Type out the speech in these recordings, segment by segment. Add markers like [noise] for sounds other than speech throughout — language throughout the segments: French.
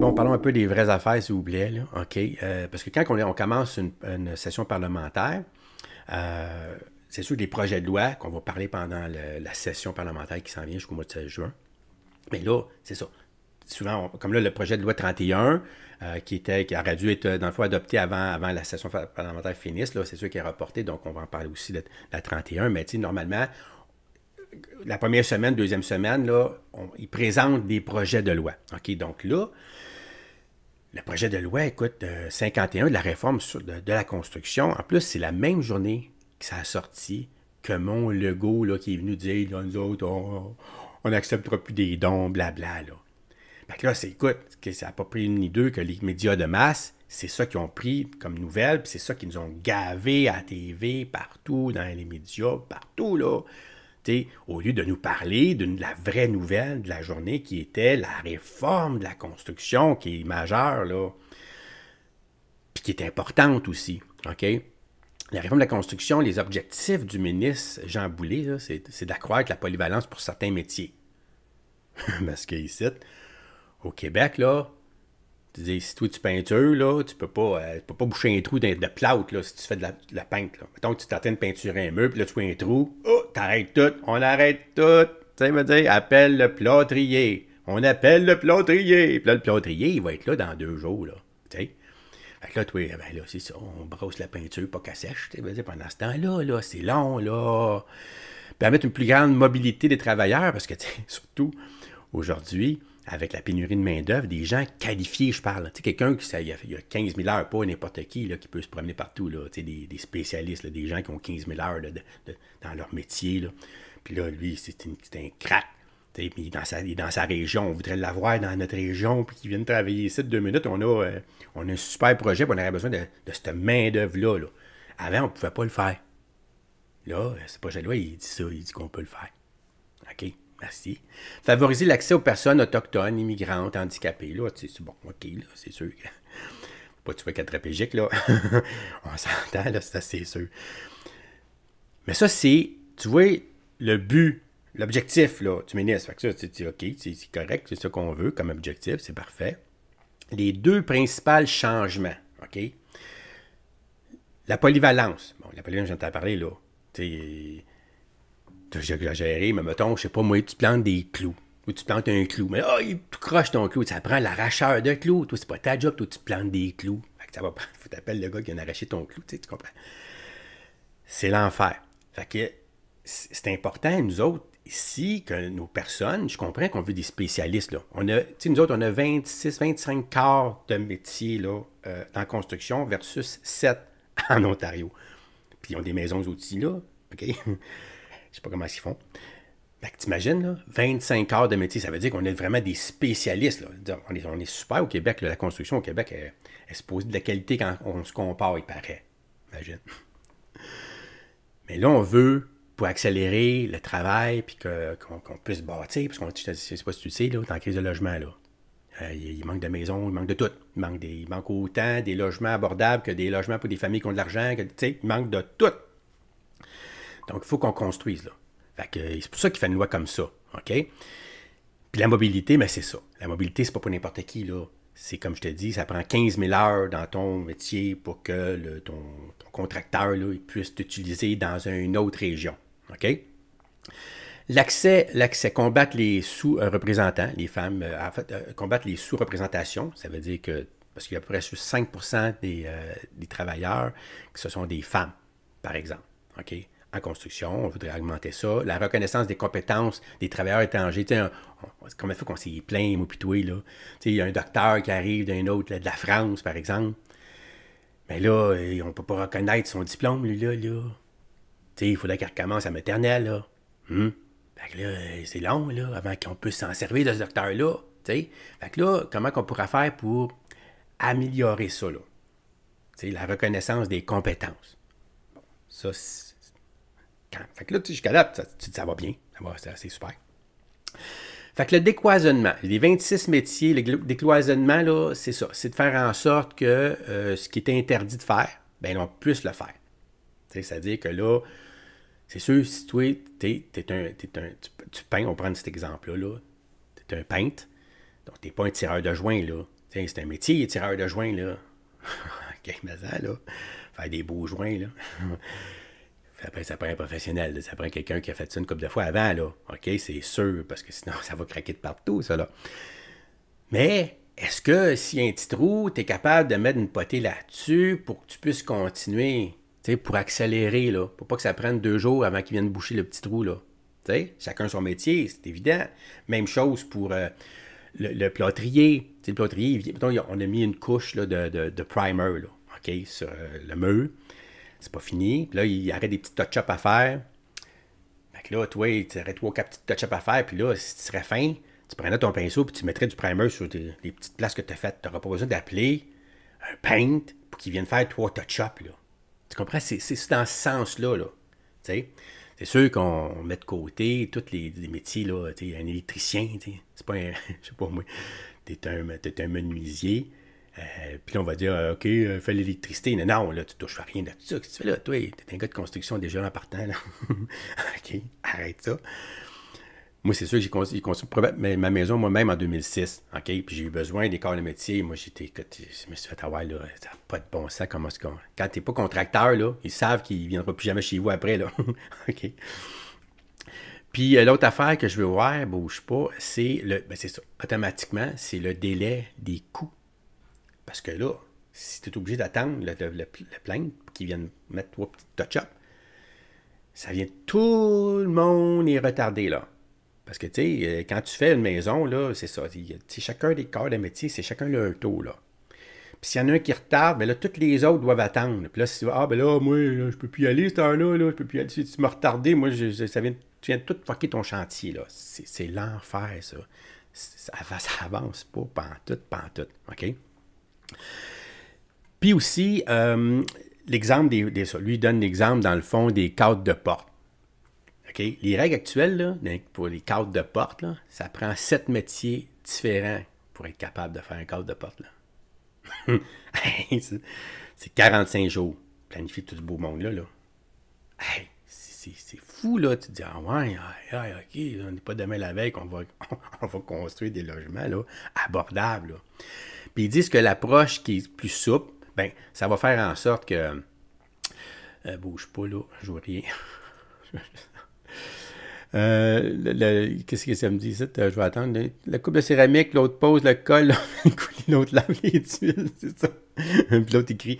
Bon, parlons un peu des vraies affaires, s'il vous plaît. OK. Euh, parce que quand on, commence une, session parlementaire, euh, c'est sûr des projets de loi qu'on va parler pendant la session parlementaire qui s'en vient jusqu'au mois de juin. Mais là, c'est ça souvent, comme là, le projet de loi 31, euh, qui, était, qui aurait dû être, dans le fond, adopté avant, avant la session parlementaire finisse, là, c'est sûr qui est reporté, donc on va en parler aussi de la 31, mais normalement, la première semaine, deuxième semaine, là, ils présentent des projets de loi. OK, donc là, le projet de loi, écoute, 51 euh, de la réforme de, la construction, en plus, c'est la même journée que ça a sorti que mon logo, là, qui est venu dire, nous autres, on, on n'acceptera plus des dons, blabla. Là là, c'est écoute, que ça n'a pas pris une ni deux que les médias de masse, c'est ça qu'ils ont pris comme nouvelle, puis c'est ça qu'ils nous ont gavé à la TV, partout, dans les médias, partout, là. au lieu de nous parler de la vraie nouvelle de la journée qui était la réforme de la construction qui est majeure, là, puis qui est importante aussi, OK? La réforme de la construction, les objectifs du ministre Jean Boulet, c'est d'accroître la polyvalence pour certains métiers. [laughs] Parce qu'il cite au Québec, là, tu dis, si toi tu peintures, là, tu peux pas, euh, peux pas boucher un trou de, de plâtre là, si tu fais de la, peinture. la peinte. Là. Mettons que tu t'attends de peinturer un meuble, puis là tu vois un trou, oh, t'arrêtes tout, on arrête tout. Tu sais, me dire, appelle le plâtrier. On appelle le plâtrier. Puis là, le plâtrier, il va être là dans deux jours, là. Tu sais. là, ben là, c'est ça, on brosse la peinture pas qu'à sèche. Tu sais, ben, pendant ce temps-là, là, c'est long, là. Permettre une plus grande mobilité des travailleurs, parce que, [laughs] surtout, aujourd'hui, avec la pénurie de main-d'œuvre, des gens qualifiés, je parle. Tu sais, quelqu'un qui y a, 15 000 heures, pas n'importe qui, qui peut se promener partout, là, tu sais, des, spécialistes, des gens qui ont 15 000 heures dans leur métier. Puis là, lui, c'est un crack. Tu il, est dans sa, dans sa région, on voudrait l'avoir dans notre région, puis qu'il vienne travailler ici deux minutes. On a, euh, on un super projet, puis on aurait besoin de, cette main-d'œuvre-là. Avant, on ne pouvait pas le faire. Là, euh, c'est pas jaloux, il dit ça, il dit qu'on peut le faire. Merci. Ah, Favoriser l'accès aux personnes autochtones, immigrantes, handicapées. Là, c'est bon, OK, là, c'est sûr. [laughs] Pas de quadriplégique, là. [laughs] On s'entend, là, c'est assez sûr. Mais ça, c'est, tu vois, le but, l'objectif, là, Tu ministre. Fait que ça, tu sais, OK, c'est correct, c'est ça qu'on veut comme objectif, c'est parfait. Les deux principaux changements, OK? La polyvalence. Bon, la polyvalence, j'en parler, parlé, là. sais exagéré mais mettons, je sais pas, moi, tu plantes des clous. Ou tu plantes un clou. Mais oh, tu croches ton clou. Ça prend l'arracheur de clous. Toi, c'est pas ta job. Toi, tu plantes des clous. Fait que ça va pas. [laughs] Faut t'appeler le gars qui a arraché ton clou. Tu, sais, tu comprends? C'est l'enfer. Fait que c'est important, nous autres, ici, que nos personnes, je comprends qu'on veut des spécialistes. Là. On a, nous autres, on a 26, 25 quarts de métier là, en euh, construction versus 7 en Ontario. Puis ils ont des maisons outils là. OK? [laughs] Je sais pas comment ils font. tu T'imagines, 25 heures de métier, ça veut dire qu'on est vraiment des spécialistes. On, est, super au Québec. la construction au Québec, elle, se pose de la qualité quand on se compare, il paraît. Imagine. [laughs] Mais là, on veut, pour accélérer le travail, puis qu'on puisse bâtir, parce qu'on, pas si tu sais, là, en crise de logement, euh, il manque de maisons, il manque de tout. manque, des, il manque autant des logements abordables que des logements pour des familles qui ont de l'argent. Il manque de tout. Donc, il faut qu'on construise. Là. c'est pour ça qu'il fait une loi comme ça. OK? Puis la mobilité, mais ben, c'est ça. La mobilité, c'est pas pour n'importe qui. Là. C'est comme je te dis, ça prend 15 000 heures dans ton métier pour que ton, contracteur là, il puisse t'utiliser dans une autre région. OK? L'accès, l'accès, combattre les sous-représentants, les femmes, euh, en fait, euh, combattre les sous-représentations, ça veut dire que, parce qu'il y a à peu près 5 euh, des, travailleurs que ce sont des femmes, par exemple. OK? en construction, on voudrait augmenter ça. La reconnaissance des compétences des travailleurs étrangers. Combien on, de fois qu'on s'y plaint, moupitoué, là? Il y a un docteur qui arrive d'un autre, de la France, par exemple. Mais ben là, euh, on ne peut pas reconnaître son diplôme, lui, là, là. il faudrait qu'il recommence à maternelle, là. Hmm? là, euh, c'est long, là, avant qu'on puisse s'en servir de ce docteur-là. Fait que là, comment qu'on pourra faire pour améliorer ça, là? la reconnaissance des compétences. Ça, ça, fait que là, tu tu ça, ça va bien. C'est super. Fait que le décloisonnement, les 26 métiers, le décloisonnement, là, c'est ça. C'est de faire en sorte que euh, ce qui est interdit de faire, ben on puisse le faire. C'est-à-dire que là, c'est sûr, si toi, es, un, tu, peins, on prend cet exemple-là, tu es un peintre, donc tu n'es pas un tireur de joint, là. c'est un métier, tireur de joint, là. [laughs] ok, là, faire des beaux joints, là. [laughs] Après, ça prend un professionnel, ça prend quelqu'un qui a fait ça une couple de fois avant, là. OK, c'est sûr, parce que sinon, [laughs] ça va craquer de partout, ça, là. Mais est-ce que s'il y a un petit trou, tu es capable de mettre une potée là-dessus pour que tu puisses continuer, pour accélérer, là, pour pas que ça prenne deux jours avant qu'il vienne boucher le petit trou, là. sais chacun son métier, c'est évident. Même chose pour euh, le, le, plâtrier. le plâtrier, on a mis une couche là, de, primer là, ok sur euh, le mur. C'est pas fini. Puis là, il y aurait des petits touch-ups à faire. Fait que là, toi, tu aurais trois, quatre petits touch-ups à faire. Puis là, si tu serais fin, tu prendrais ton pinceau puis tu mettrais du primer sur les petites places que tu as faites. Tu n'auras pas besoin d'appeler un paint pour qu'il vienne faire trois touch-ups. Tu comprends? C'est dans ce sens-là. Là. sais C'est sûr qu'on met de côté tous les, métiers. Là, un électricien, c'est pas un. [laughs] Je sais pas moi. Tu es un menuisier. Euh, puis on va dire, euh, OK, euh, fais l'électricité. Non, là, tu touches à rien de ça. Qu'est-ce que tu fais là? Toi, t'es un gars de construction déjà en partant, [laughs] OK, arrête ça. Moi, c'est sûr que j'ai construit, ma maison moi-même en 2006. OK, puis j'ai eu besoin des corps de métier. Moi, j'étais, je me suis fait avoir, là, ça pas de bon sens. Comment est-ce qu'on. Quand t'es pas contracteur, là, ils savent qu'ils ne viendront plus jamais chez vous après, là. [laughs] OK. Puis l'autre affaire que je veux voir, bouge pas, c'est le. Ben, c'est Automatiquement, c'est le délai des coûts parce que là, si tu es obligé d'attendre le, le, plainte qui vient mettre trois petits touch-up, ça vient tout le monde est retardé là. Parce que tu sais, euh, quand tu fais une maison, là, c'est ça. C'est chacun des corps de métier, c'est chacun leur taux là. Puis s'il y en a un qui retarde, ben là, toutes les autres doivent attendre. Puis là, si tu ah, ben là, moi, je peux plus y aller cette heure-là, je peux plus y aller. Si tu m'as retardé, moi, je, ça vient, tu viens de tout fucker ton chantier, là. C'est l'enfer, ça. ça. Ça avance pas, pas tout, pas tout, OK? Puis aussi, euh, l'exemple des, lui donne l'exemple, dans le fond, des cartes de porte. ok Les règles actuelles, là, pour les cartes de porte, ça prend sept métiers différents pour être capable de faire un cadre de porte. Là. [laughs] c'est 45 jours. planifie tout ce beau monde-là. Là c'est fou, là. Tu te dis, ah ouais, ok, on n'est pas demain la veille qu'on va, [laughs] on va construire des logements là, abordables. Puis ils disent que l'approche qui est plus souple, ben, ça va faire en sorte que. Euh, bouge pas, là, je vois rien. [laughs] Euh, qu'est-ce que ça me dit, ça? Euh, je vais attendre. la coupe de céramique, l'autre pose le col, [laughs] l'autre lave les tuiles, c'est ça. Puis l'autre écrit.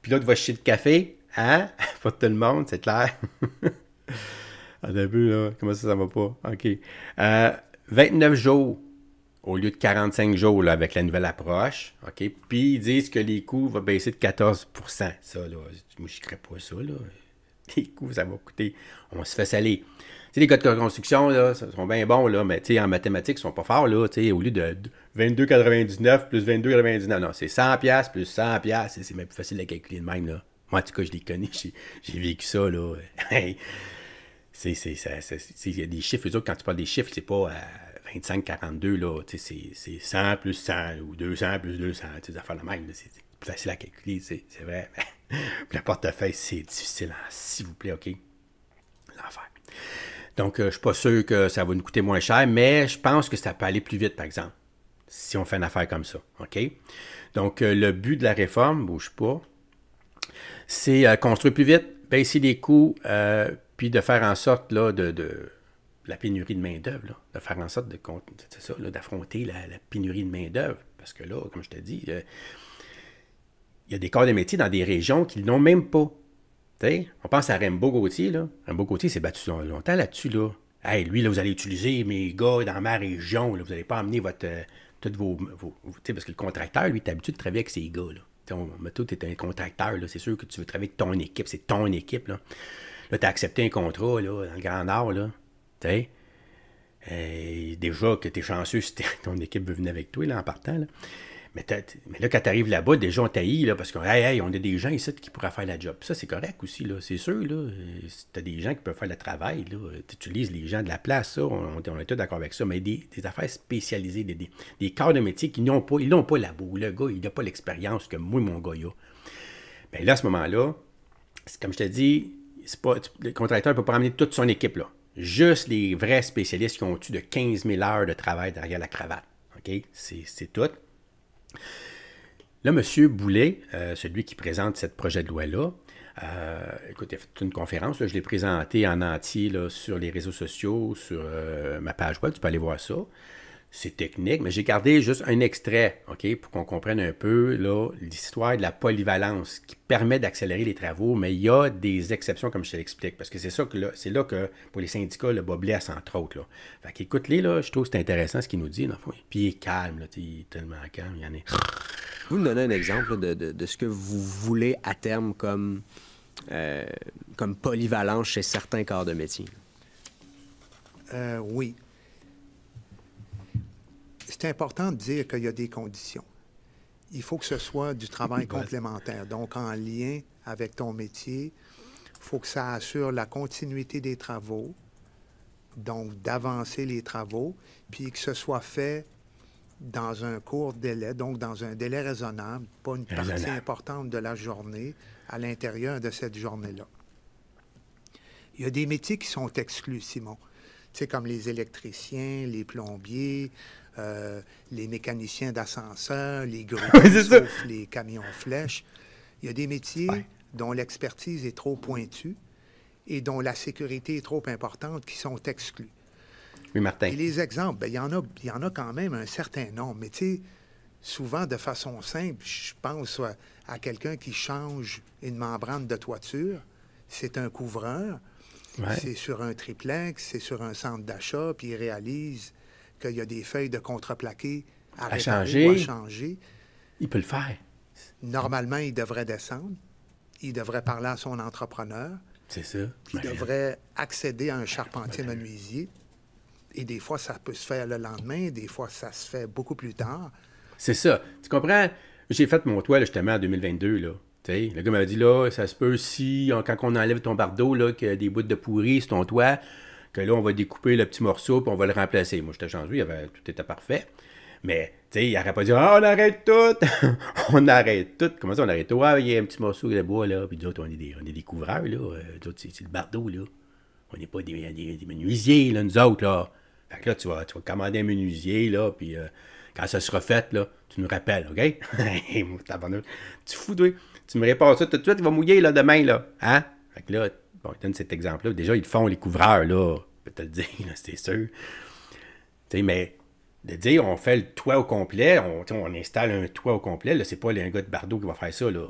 Puis l'autre va chier de café, hein? Pour tout le monde, c'est clair. À [laughs] début, là, comment ça, ça va pas? OK. 29 euh, jours au lieu de 45 jours là, avec la nouvelle approche. OK? Puis ils disent que les coûts vont baisser de 14 Ça, là, moi, je ne pas ça. Là. [laughs] Les coûts, ça va coûter. On se fait saler. Tu les codes de construction, là, sont bien bons, là, mais en mathématiques, ils sont pas forts, là, au lieu de 22,99 plus 22,99, non, c'est 100 plus 100 c'est même plus facile à calculer de même, là. Moi, en tout cas, je les connais, [laughs] j'ai vécu ça, là c'est, c'est, c'est, des chiffres, eux autres, quand tu parles des chiffres, c'est pas 25, euh, 42, là, c'est, 100 plus 100, ou 200 plus 200, c'est des affaires de même, c'est plus facile à calculer, c'est vrai. le [laughs] portefeuille, c'est difficile, hein, s'il vous plaît, OK? L'enfer. Donc, euh, je ne suis pas sûr que ça va nous coûter moins cher, mais je pense que ça peut aller plus vite, par exemple, si on fait une affaire comme ça. OK? Donc, euh, le but de la réforme, bouge pas, c'est construire plus vite, baisser les coûts, euh, puis de faire en sorte là, de, la pénurie de main-d'œuvre, de faire en sorte de d'affronter la, pénurie de main-d'œuvre. Parce que là, comme je te dis, il y a des corps de métier dans des régions qu'ils n'ont même pas. on pense à Rembo Gauthier. Là. Rembo Gauthier s'est battu longtemps là-dessus. Là. Hey, lui, là, vous allez utiliser mes gars dans ma région. vous n'allez pas amener votre. Euh, vos. parce que le contracteur, lui, est habitué de travailler avec ses gars. Là. mais tout t'es un contracteur, c'est sûr que tu veux travailler avec ton équipe, c'est ton équipe. Là. Là, tu as accepté un contrat là, dans le Grand Nord. Là, déjà que tu es chanceux si [laughs] ton équipe veut venir avec toi là, en partant. Mais, là, quand tu arrives là-bas, déjà on taillit, là, parce qu'on a des gens ici qui pourraient faire la job. Ça, c'est correct aussi, là. C'est sûr, là. Tu as des gens qui peuvent faire le travail, Tu utilises les gens de la place, On, est tous d'accord avec ça. Mais des, affaires spécialisées, des, des, corps de métier qui n'ont pas, ils n'ont pas la bas Le gars, il n'a pas l'expérience que moi, mon gars, il a. Ben là, à ce moment-là, comme je te dis, pas, le contracteur ne peut pas ramener toute son équipe. Là. Juste les vrais spécialistes qui ont eu de 15 000 heures de travail derrière la cravate. OK? C'est tout. Là, M. Boulet, euh, celui qui présente ce projet de loi-là, euh, écoutez, il a fait une conférence, je l'ai présenté en entier sur les réseaux sociaux, sur euh, ma page web, tu peux aller voir ça c'est technique, mais j'ai gardé juste un extrait, OK, pour qu'on comprenne un peu l'histoire de la polyvalence qui permet d'accélérer les travaux, mais il y a des exceptions, comme je te l'explique, parce que c'est ça que là, c'est là que pour les syndicats, le bas blesse, entre autres. Là. Fait qu'écoute-les, là, je trouve que c'est intéressant ce qu'il nous dit, là Puis il est calme, là, il est tellement calme, il y en Vous me donnez un exemple de, ce que vous voulez à terme comme, euh, comme polyvalence chez certains corps de métier. Euh, oui c'est important de dire qu'il y a des conditions. Il faut que ce soit du travail [laughs] complémentaire, donc en lien avec ton métier. Il faut que ça assure la continuité des travaux, donc d'avancer les travaux, puis que ce soit fait dans un court délai, donc dans un délai raisonnable, pas une partie importante de la journée à l'intérieur de cette journée-là. Il y a des métiers qui sont exclus, Simon. C'est comme les électriciens, les plombiers, euh, les mécaniciens d'ascenseurs, les [laughs] grues, les camions flèches. Il y a des métiers dont l'expertise est trop pointue et dont la sécurité est trop importante qui sont exclus. Oui, Martin. Et les exemples, ben, il, y en a, il y en a quand même un certain nombre, mais tu sais, souvent de façon simple, je pense à, quelqu'un qui change une membrane de toiture, c'est un couvreur, c'est sur un triplex, c'est sur un centre d'achat, puis il réalise qu'il y a des feuilles de contreplaqué à, changer. à changer. Il peut le faire. Normalement, il devrait descendre. Il devrait parler à son entrepreneur. C'est ça. Il devrait accéder à un charpentier menuisier. Et des fois, ça peut se faire le lendemain, des fois, ça se fait beaucoup plus tard. C'est ça. Tu comprends? J'ai fait mon toit justement en 2022. Là. le gars m'avait dit là, ça se peut si, quand on enlève ton bardeau, là, a des bouts de pourri sur ton toit, que là, on va découper le petit morceau, puis on va le remplacer. Moi, j'étais chanceux, il tout était parfait. Mais, tu sais, il n'aurait pas dit, ah, on arrête tout! [laughs] on arrête tout! Comment ça, on arrête tout? Ah, il y a un petit morceau de bois, là. Puis d'autres, on est des, on est des couvreurs, là. D'autres, euh, c'est, le bardeau, là. On n'est pas des, menuisiers, là, nous autres, là. Fait que là, tu vas, tu vas commander un menuisier, là, puis euh, quand ça sera fait, là, tu nous rappelles, OK? [laughs] tu fous, toi. Tu me réponds ça tout de suite, il va mouiller, là, demain, là. Hein? Fait que là, bon, il donne cet exemple-là. Déjà, ils font les couvreurs, là, peut te le dire, c'est sûr. mais de dire on fait le toit au complet, on, installe un toit au complet, là, c'est pas un gars de bardeau qui va faire ça, là.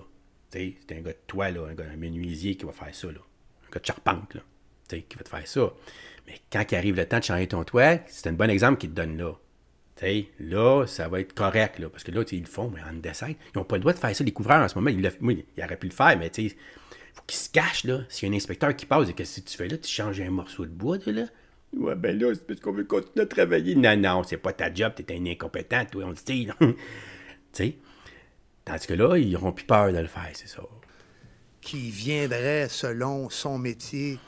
C'est un gars de toit, là, un, gars, menuisier qui va faire ça, là. Un gars de charpente, là, qui va te faire ça. Mais quand il arrive le temps de changer ton toit, c'est un bon exemple qu'il te donne là. sais, là, ça va être correct, là, parce que là, ils le font, mais en dessin, ils n'ont pas le droit de faire ça, les couvreurs en ce moment. Ils, auraient pu le faire, mais qui se cache, là, s'il y a un inspecteur qui passe et que si tu fais là, tu changes un morceau de bois, de là? Ouais, ben là, c'est parce qu'on veut continuer à travailler. Non, non, c'est pas ta job, t'es un incompétent, toi, on le dit, [laughs] tu sais. Tandis que là, ils n'auront plus peur de le faire, c'est ça. Qui viendrait, selon son métier,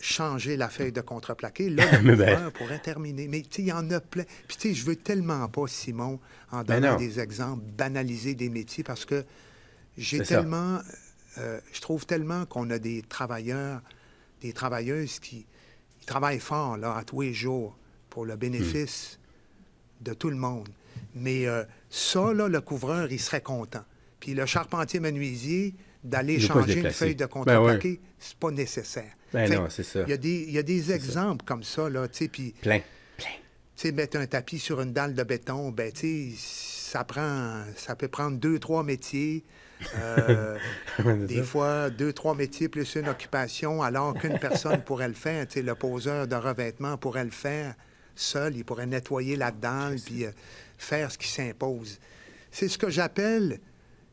changer la feuille de contreplaqué. Là, [laughs] le ben. pourrait terminer. Mais il y en a plein. Puis tu sais, je veux tellement pas, Simon, en ben donnant des exemples, banaliser des métiers parce que j'ai tellement... Euh, euh, je trouve tellement qu'on a des travailleurs, des travailleuses qui, travaillent fort à tous les jours pour le bénéfice de tout le monde. Mais euh, ça, le couvreur, il serait content. Puis le charpentier menuisier, d'aller changer une feuille de ben contreplaqué, c'est pas nécessaire. Ben non, c'est ça. Il y, a des, exemples comme ça, là, tu Plein, plein. mettre un tapis sur une dalle de béton, ben, tu ça prend... Ça peut prendre deux, trois métiers. Euh, [laughs] des fois, deux, trois métiers plus une occupation, alors qu'une personne [laughs] pourrait le faire. le poseur de revêtement pourrait le faire seul. Il pourrait nettoyer là-dedans, puis euh, faire ce qui s'impose. C'est ce que j'appelle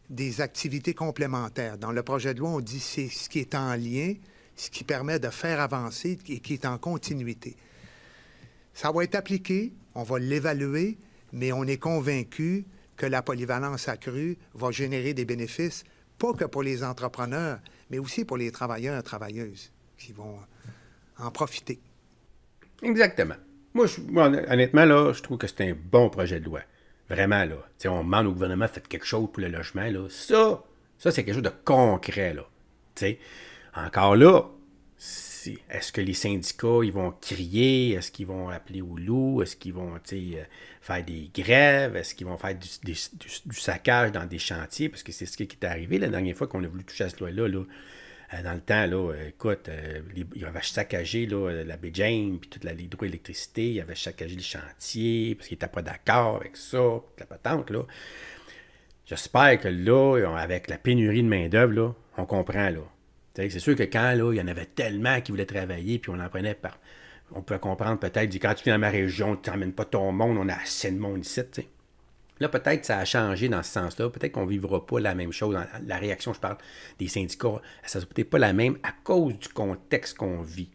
des activités complémentaires. Dans le projet de loi, on dit c'est ce qui est en lien, ce qui permet de faire avancer et qui est en continuité. Ça va être appliqué, on va l'évaluer, mais on est convaincu que la polyvalence accrue va générer des bénéfices, pas que pour les entrepreneurs, mais aussi pour les travailleurs et travailleuses qui vont en profiter. Exactement. Moi, honnêtement, là, je trouve que c'est un bon projet de loi. Vraiment, là. on demande au gouvernement de faire quelque chose pour le logement, là. Ça, ça, c'est quelque chose de concret, là. Encore là, est-ce que les syndicats, ils vont crier? Est-ce qu'ils vont appeler au loup? Est-ce qu'ils vont euh, faire des grèves? Est-ce qu'ils vont faire du, saccage dans des chantiers? Parce que c'est ce qui est arrivé la dernière fois qu'on a voulu toucher à cette loi-là. Euh, dans le temps, euh, écoute, ils avaient saccagé la Béjane, puis toute l'hydroélectricité, ils avaient saccagé les chantiers, parce qu'ils n'étaient pas d'accord avec ça, la patente, là. J'espère que là, avec la pénurie de main-d'œuvre, on comprend, là. C'est sûr que quand là, il y en avait tellement qui voulaient travailler, puis on en prenait par. On peut comprendre peut-être, quand tu viens dans ma région, tu n'emmènes pas ton monde, on a assez de monde ici. Là, peut-être ça a changé dans ce sens-là. Peut-être qu'on ne vivra pas la même chose. La réaction, je parle des syndicats, ça ne sera peut-être pas la même à cause du contexte qu'on vit.